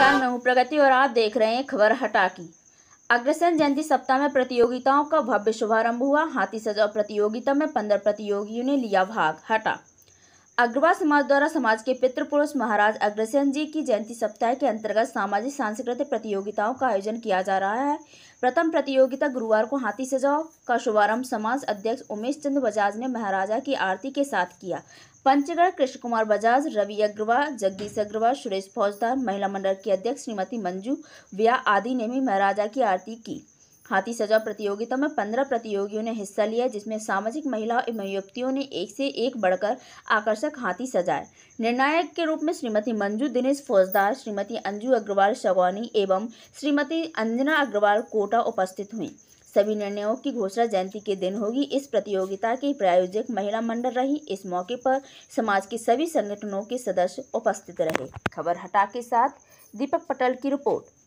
नमस्कार मैं हूं प्रगति और आप देख रहे हैं खबर हटा की अग्रसेन जयंती सप्ताह में प्रतियोगिताओं का भव्य शुभारंभ हुआ हाथी सजा प्रतियोगिता में पंद्रह प्रतियोगियों ने लिया भाग हटा अग्रवाल समाज द्वारा समाज के पितृपुरुष महाराज अग्रसेन जी की जयंती सप्ताह के अंतर्गत सामाजिक सांस्कृतिक प्रतियोगिताओं का आयोजन किया जा रहा है प्रथम प्रतियोगिता गुरुवार को हाथी सजाओ का शुभारंभ समाज अध्यक्ष उमेश चंद्र बजाज ने महाराजा की आरती के साथ किया पंचगढ़ कृष्ण कुमार बजाज रवि अग्रवाल जगदीश अग्रवाल सुरेश फौजदार महिला मंडल की अध्यक्ष श्रीमती मंजू व्या आदि ने भी महाराजा की आरती की हाथी सजा प्रतियोगिता तो में पंद्रह प्रतियोगियों ने हिस्सा लिया जिसमें सामाजिक महिलाओं एवं युवतियों ने एक से एक बढ़कर आकर्षक हाथी सजाए निर्णायक के रूप में श्रीमती मंजू दिनेश फौजदार श्रीमती अंजू अग्रवाल सगौनी एवं श्रीमती अंजना अग्रवाल कोटा उपस्थित हुई सभी निर्णयों की घोषणा जयंती के दिन होगी इस प्रतियोगिता के प्रायोजक महिला मंडल रही इस मौके पर समाज के सभी संगठनों के सदस्य उपस्थित रहे खबर हटा के साथ दीपक पटेल की रिपोर्ट